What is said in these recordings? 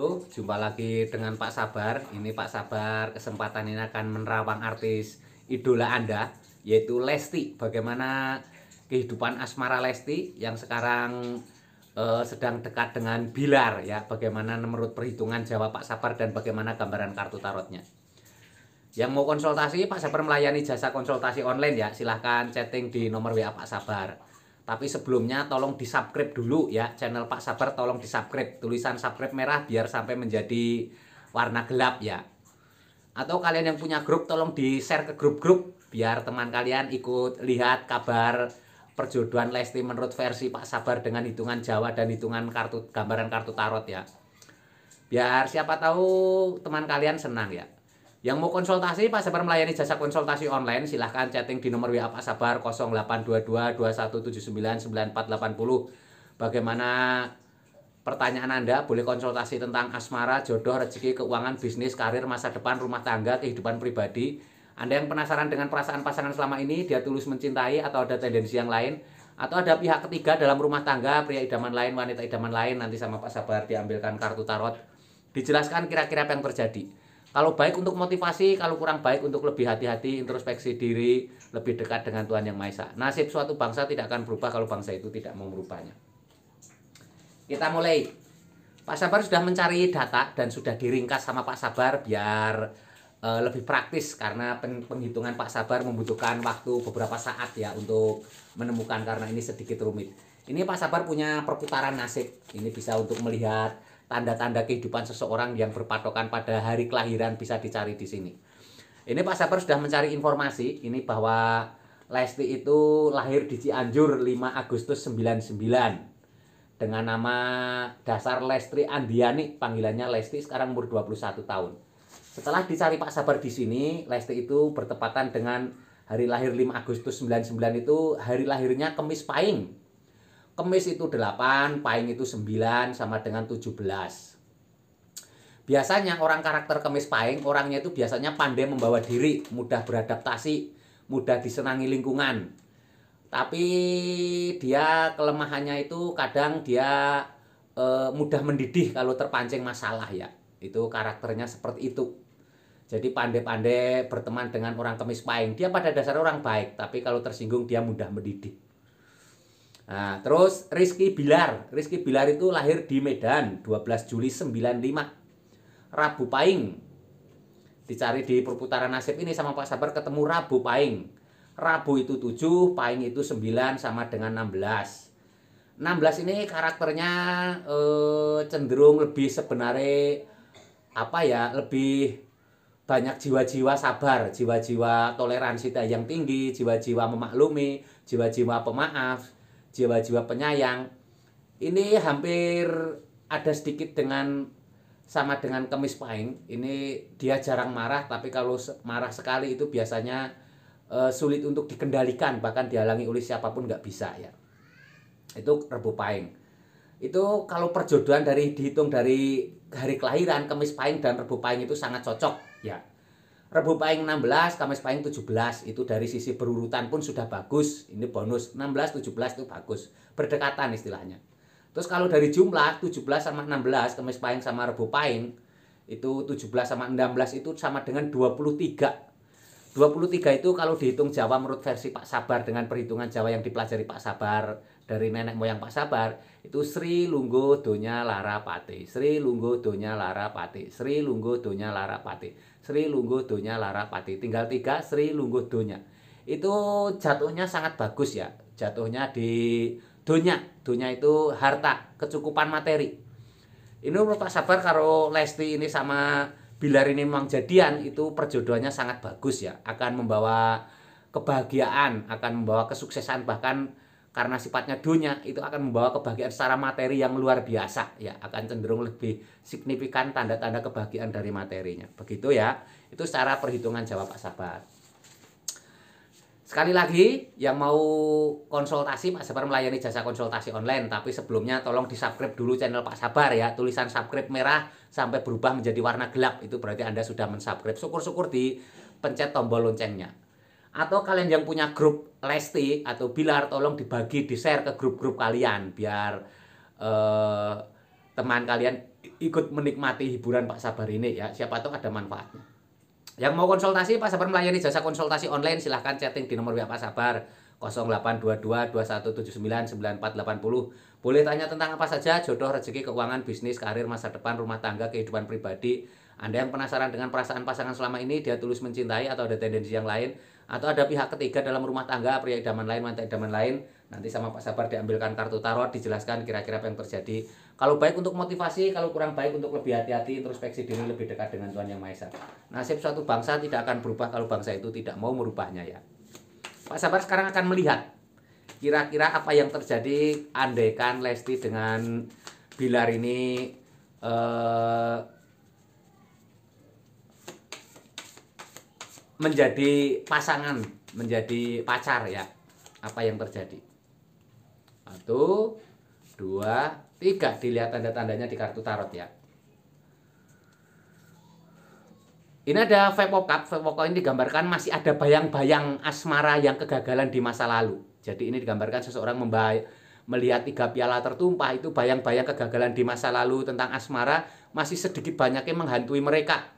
Tuh, jumpa lagi dengan Pak Sabar. Ini Pak Sabar kesempatan ini akan menerawang artis idola Anda yaitu Lesti. Bagaimana kehidupan asmara Lesti yang sekarang eh, sedang dekat dengan Bilar ya. Bagaimana menurut perhitungan Jawa Pak Sabar dan bagaimana gambaran kartu tarotnya. Yang mau konsultasi Pak Sabar melayani jasa konsultasi online ya. Silahkan chatting di nomor WA Pak Sabar tapi sebelumnya tolong di-subscribe dulu ya channel Pak Sabar tolong di-subscribe. Tulisan subscribe merah biar sampai menjadi warna gelap ya. Atau kalian yang punya grup tolong di-share ke grup-grup biar teman kalian ikut lihat kabar perjodohan Lesti menurut versi Pak Sabar dengan hitungan Jawa dan hitungan kartu gambaran kartu tarot ya. Biar siapa tahu teman kalian senang ya. Yang mau konsultasi Pak Sabar melayani jasa konsultasi online silahkan chatting di nomor WA Pak Sabar 0822 2179 9480. Bagaimana pertanyaan Anda boleh konsultasi tentang asmara, jodoh, rezeki, keuangan, bisnis, karir, masa depan, rumah tangga, kehidupan pribadi. Anda yang penasaran dengan perasaan pasangan selama ini, dia tulus mencintai atau ada tendensi yang lain, atau ada pihak ketiga dalam rumah tangga, pria idaman lain, wanita idaman lain, nanti sama Pak Sabar diambilkan kartu tarot, dijelaskan kira-kira apa yang terjadi. Kalau baik untuk motivasi, kalau kurang baik untuk lebih hati-hati, introspeksi diri, lebih dekat dengan Tuhan Yang Maha Esa. Nasib suatu bangsa tidak akan berubah kalau bangsa itu tidak mau merubahnya. Kita mulai. Pak Sabar sudah mencari data dan sudah diringkas sama Pak Sabar biar e, lebih praktis karena penghitungan Pak Sabar membutuhkan waktu beberapa saat ya untuk menemukan karena ini sedikit rumit. Ini Pak Sabar punya perputaran nasib. Ini bisa untuk melihat tanda-tanda kehidupan seseorang yang berpatokan pada hari kelahiran bisa dicari di sini. Ini Pak Saper sudah mencari informasi ini bahwa Lesti itu lahir di Cianjur 5 Agustus 99 dengan nama dasar lestri Andiani, panggilannya Lesti sekarang umur 21 tahun. Setelah dicari Pak Sabar di sini, Lesti itu bertepatan dengan hari lahir 5 Agustus 99 itu hari lahirnya Kemis Pahing Kemis itu 8, Pahing itu 9 sama dengan 17. Biasanya orang karakter Kemis Pahing orangnya itu biasanya pandai membawa diri, mudah beradaptasi, mudah disenangi lingkungan. Tapi dia kelemahannya itu kadang dia e, mudah mendidih kalau terpancing masalah ya. Itu karakternya seperti itu. Jadi pandai-pandai berteman dengan orang kemis pahing. Dia pada dasarnya orang baik, tapi kalau tersinggung dia mudah mendidih. Nah, terus Rizky Bilar. Rizky Bilar itu lahir di Medan 12 Juli 95. Rabu pahing Dicari di perputaran nasib ini sama Pak Sabar ketemu Rabu pahing Rabu itu 7, pahing itu 9 sama dengan 16. 16 ini karakternya eh, cenderung lebih sebenarnya apa ya, lebih banyak jiwa-jiwa sabar, jiwa-jiwa toleransi yang tinggi, jiwa-jiwa memaklumi, jiwa-jiwa pemaaf jiwa-jiwa penyayang ini hampir ada sedikit dengan sama dengan kemis pahing ini dia jarang marah tapi kalau marah sekali itu biasanya e, sulit untuk dikendalikan bahkan dihalangi oleh siapapun nggak bisa ya itu rebu pahing itu kalau perjodohan dari dihitung dari hari kelahiran kemis pahing dan rebu pahing itu sangat cocok ya Rebu paling 16, Kamis paling 17 itu dari sisi berurutan pun sudah bagus. Ini bonus 16 17 itu bagus. Berdekatan istilahnya. Terus kalau dari jumlah 17 sama 16, Kamis paling sama Rebu paling itu 17 sama 16 itu sama dengan 23 23 itu kalau dihitung Jawa menurut versi Pak Sabar dengan perhitungan Jawa yang dipelajari Pak Sabar dari nenek moyang Pak Sabar itu Sri Lunggo Donya Lara Pati Sri Lunggo Donya Lara Pati Sri Lunggo Donya Lara Pati Sri Lunggo Donya Lara Pati tinggal tiga Sri Lunggo Donya itu jatuhnya sangat bagus ya jatuhnya di Donya Donya itu harta kecukupan materi ini menurut Pak Sabar kalau Lesti ini sama Bilar ini memang jadian itu perjodohannya sangat bagus ya akan membawa kebahagiaan akan membawa kesuksesan bahkan karena sifatnya dunia itu akan membawa kebahagiaan secara materi yang luar biasa ya akan cenderung lebih signifikan tanda-tanda kebahagiaan dari materinya begitu ya itu secara perhitungan jawab Pak Sabar sekali lagi yang mau konsultasi Pak Sabar melayani jasa konsultasi online tapi sebelumnya tolong di subscribe dulu channel Pak Sabar ya tulisan subscribe merah sampai berubah menjadi warna gelap itu berarti Anda sudah mensubscribe syukur-syukur di pencet tombol loncengnya atau kalian yang punya grup Lesti atau Bilar tolong dibagi di share ke grup-grup kalian biar eh, teman kalian ikut menikmati hiburan Pak Sabar ini ya siapa tahu ada manfaatnya yang mau konsultasi Pak Sabar melayani jasa konsultasi online silahkan chatting di nomor WA Pak Sabar 0822 boleh tanya tentang apa saja jodoh rezeki keuangan bisnis karir masa depan rumah tangga kehidupan pribadi anda yang penasaran dengan perasaan pasangan selama ini dia tulus mencintai atau ada tendensi yang lain atau ada pihak ketiga dalam rumah tangga pria idaman lain wanita idaman lain nanti sama Pak Sabar diambilkan kartu tarot dijelaskan kira-kira apa yang terjadi kalau baik untuk motivasi kalau kurang baik untuk lebih hati-hati introspeksi diri lebih dekat dengan Tuhan yang Maha Esa nasib suatu bangsa tidak akan berubah kalau bangsa itu tidak mau merubahnya ya Pak Sabar sekarang akan melihat kira-kira apa yang terjadi andaikan Lesti dengan Bilar ini eh, menjadi pasangan, menjadi pacar ya. Apa yang terjadi? Satu, dua, tiga. Dilihat tanda-tandanya di kartu tarot ya. Ini ada Five of ini digambarkan masih ada bayang-bayang asmara yang kegagalan di masa lalu. Jadi ini digambarkan seseorang membayar melihat tiga piala tertumpah itu bayang-bayang kegagalan di masa lalu tentang asmara masih sedikit banyaknya menghantui mereka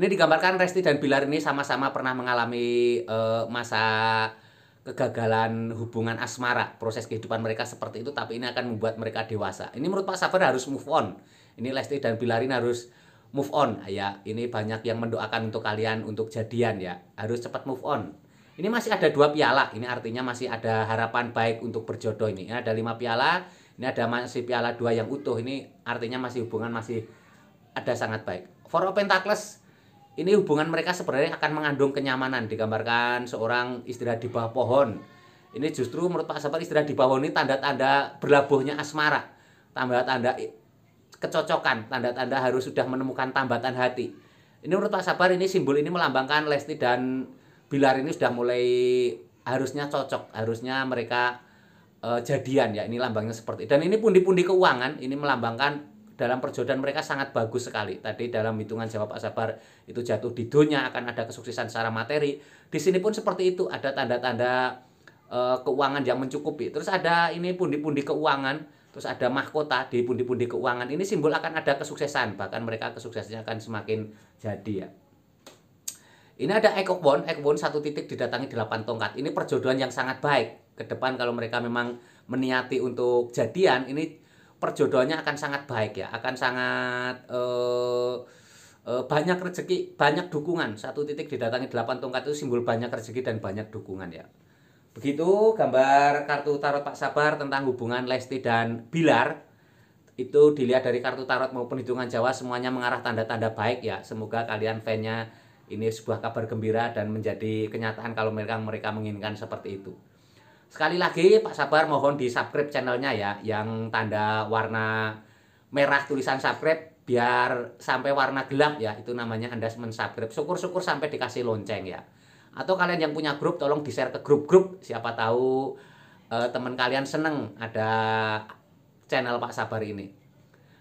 ini digambarkan Resti dan Bilar ini sama-sama pernah mengalami uh, masa kegagalan hubungan asmara. Proses kehidupan mereka seperti itu tapi ini akan membuat mereka dewasa. Ini menurut Pak Safar harus move on. Ini Lesti dan Bilarin harus move on. Ah, ya, ini banyak yang mendoakan untuk kalian untuk jadian ya. Harus cepat move on. Ini masih ada dua piala. Ini artinya masih ada harapan baik untuk berjodoh ini. Ini ada lima piala. Ini ada masih piala dua yang utuh. Ini artinya masih hubungan masih ada sangat baik. For Open Tacles ini hubungan mereka sebenarnya akan mengandung kenyamanan. Digambarkan seorang istirahat di bawah pohon. Ini justru menurut Pak Sapar istirahat di bawah ini tanda-tanda berlabuhnya asmara. Tanda-tanda kecocokan, tanda-tanda harus sudah menemukan tambatan hati. Ini menurut Pak Sabar ini simbol ini melambangkan Lesti dan Bilar ini sudah mulai harusnya cocok, harusnya mereka uh, jadian ya. Ini lambangnya seperti dan ini pundi-pundi keuangan ini melambangkan dalam perjodohan mereka sangat bagus sekali. Tadi dalam hitungan jawab Asabar itu jatuh di dunia akan ada kesuksesan secara materi. Di sini pun seperti itu ada tanda-tanda e, keuangan yang mencukupi. Terus ada ini pundi-pundi keuangan, terus ada mahkota di pundi-pundi keuangan. Ini simbol akan ada kesuksesan, bahkan mereka kesuksesannya akan semakin jadi ya. Ini ada ekobon, ekobon satu titik didatangi delapan tongkat. Ini perjodohan yang sangat baik. Kedepan kalau mereka memang meniati untuk jadian, ini perjodohannya akan sangat baik ya akan sangat uh, banyak rezeki banyak dukungan satu titik didatangi delapan tongkat itu simbol banyak rezeki dan banyak dukungan ya begitu gambar kartu tarot Pak Sabar tentang hubungan Lesti dan Bilar itu dilihat dari kartu tarot maupun hitungan Jawa semuanya mengarah tanda-tanda baik ya semoga kalian fannya ini sebuah kabar gembira dan menjadi kenyataan kalau mereka mereka menginginkan seperti itu. Sekali lagi Pak Sabar mohon di subscribe channelnya ya yang tanda warna merah tulisan subscribe biar sampai warna gelap ya itu namanya Anda mensubscribe. Syukur-syukur sampai dikasih lonceng ya. Atau kalian yang punya grup tolong di-share ke grup-grup siapa tahu eh, teman kalian seneng ada channel Pak Sabar ini.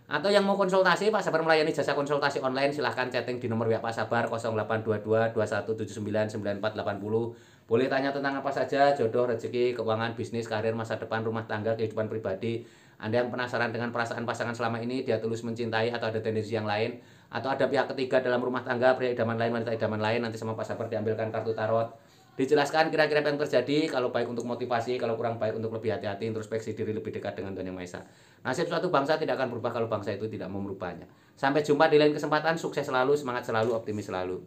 Atau yang mau konsultasi, Pak Sabar melayani jasa konsultasi online, silahkan chatting di nomor WA Pak Sabar 0822 2179 9480 boleh tanya tentang apa saja, jodoh, rezeki, keuangan, bisnis, karir, masa depan, rumah tangga, kehidupan pribadi. Anda yang penasaran dengan perasaan pasangan selama ini, dia tulus mencintai atau ada tendensi yang lain, atau ada pihak ketiga dalam rumah tangga, pria idaman lain, wanita idaman lain, nanti sama Pak Sabar diambilkan kartu tarot. Dijelaskan kira-kira apa yang terjadi, kalau baik untuk motivasi, kalau kurang baik untuk lebih hati-hati, introspeksi diri lebih dekat dengan Tuhan Yang Maha Esa. Nasib suatu bangsa tidak akan berubah kalau bangsa itu tidak mau merubahnya. Sampai jumpa di lain kesempatan, sukses selalu, semangat selalu, optimis selalu.